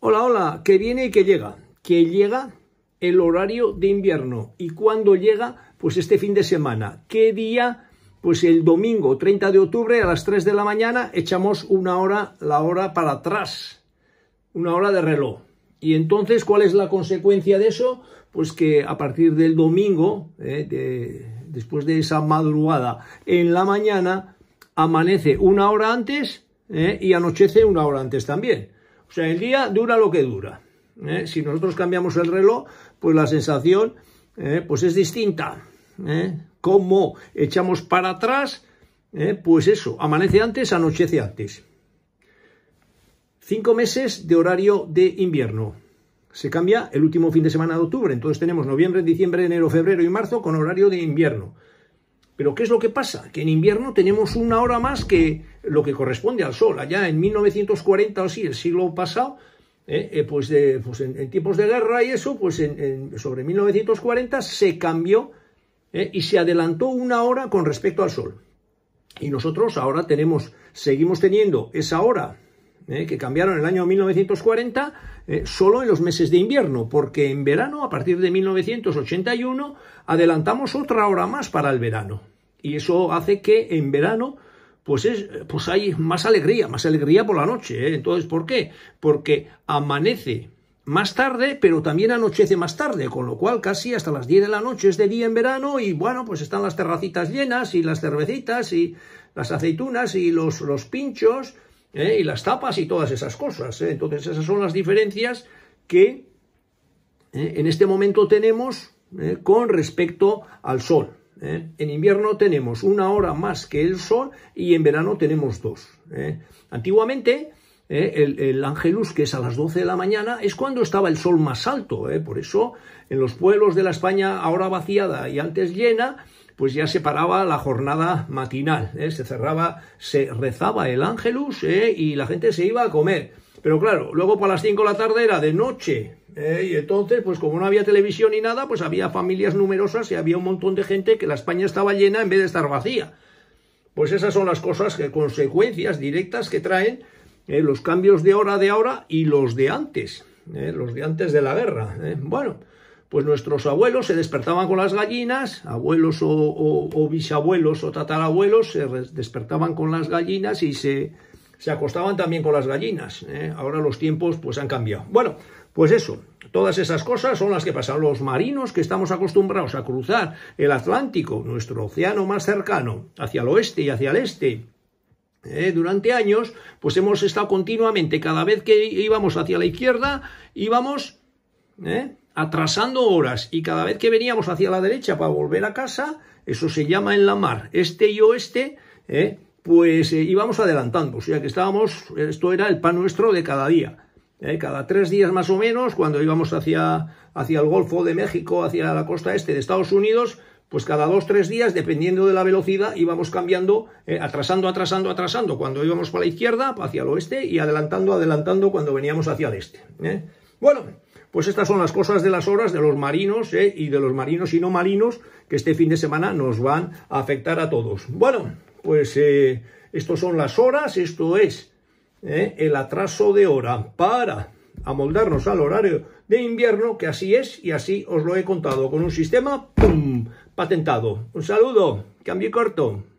Hola, hola, que viene y que llega. Que llega el horario de invierno. ¿Y cuándo llega? Pues este fin de semana. ¿Qué día? Pues el domingo 30 de octubre a las 3 de la mañana echamos una hora, la hora para atrás. Una hora de reloj. Y entonces, ¿cuál es la consecuencia de eso? Pues que a partir del domingo, eh, después de esa madrugada, en la mañana amanece una hora antes eh, y anochece una hora antes también. O sea, el día dura lo que dura. ¿eh? Si nosotros cambiamos el reloj, pues la sensación ¿eh? pues es distinta. ¿eh? Como echamos para atrás? Pues eso, amanece antes, anochece antes. Cinco meses de horario de invierno. Se cambia el último fin de semana de octubre, entonces tenemos noviembre, diciembre, enero, febrero y marzo con horario de invierno. Pero ¿qué es lo que pasa? Que en invierno tenemos una hora más que lo que corresponde al sol. Allá en 1940 o así, el siglo pasado, eh, eh, pues, pues en, tiempos de guerra y eso, pues sobre 1940 se cambió eh, y se adelantó una hora con respecto al sol. Y nosotros ahora tenemos, seguimos teniendo esa hora ¿eh? que cambiaron en el año 1940 eh, solo en los meses de invierno, porque en verano, a partir de 1981, adelantamos otra hora más para el verano. Y eso hace que en verano pues, es, pues hay más alegría, más alegría por la noche. ¿eh? Entonces, ¿por qué? Porque amanece más tarde, pero también anochece más tarde, con lo cual casi hasta las 10 de la noche es de día en verano y bueno, pues están las terracitas llenas y las cervecitas y las aceitunas y los, los pinchos ¿eh? y las tapas y todas esas cosas. ¿eh? Entonces esas son las diferencias que ¿eh? en este momento tenemos con respecto al sol. En invierno tenemos una hora más que el sol y en verano tenemos dos. Antiguamente ¿eh? el, ángelus que es a las 12 de la mañana, es cuando estaba el sol más alto. ¿eh? Por eso, en los pueblos de la España ahora vaciada y antes llena, pues ya se paraba la jornada matinal. ¿eh? Se cerraba, se rezaba el Angelus y la gente se iba a comer. Pero claro, luego para las 5 de la tarde era de noche. Y entonces, pues como no había televisión ni nada, pues había familias numerosas y había un montón de gente que la España estaba llena en vez de estar vacía. Pues esas son las cosas, que, consecuencias directas que traen ¿eh? los cambios de hora de ahora y los de antes, ¿eh? los de antes de la guerra. ¿eh? Bueno, pues nuestros abuelos se despertaban con las gallinas, abuelos o, bisabuelos o tatarabuelos se despertaban con las gallinas y se, se acostaban también con las gallinas. Ahora los tiempos pues han cambiado. Bueno, pues eso, todas esas cosas son las que pasan. Los marinos que estamos acostumbrados a cruzar el Atlántico, nuestro océano más cercano, hacia el oeste y hacia el este, ¿eh? durante años, pues hemos estado continuamente, cada vez que íbamos hacia la izquierda, íbamos ¿eh? atrasando horas y cada vez que veníamos hacia la derecha para volver a casa, eso se llama en la mar, este y oeste, ¿eh? pues íbamos adelantando, o sea que estábamos, esto era el pan nuestro de cada día. Cada tres días más o menos, cuando íbamos hacia, hacia el Golfo de México, hacia la costa este de Estados Unidos, pues cada dos, tres días, dependiendo de la velocidad, íbamos cambiando, eh, atrasando, atrasando, atrasando, cuando íbamos para la izquierda, hacia el oeste, y adelantando, adelantando cuando veníamos hacia el este. ¿eh? Bueno, pues estas son las cosas de las horas de los marinos ¿eh? y de los marinos y no marinos que este fin de semana nos van a afectar a todos. Bueno, pues estos son las horas, esto es el atraso de hora para amoldarnos al horario de invierno, que así es y así os lo he contado, con un sistema ¡pum! patentado. Un saludo, cambio corto.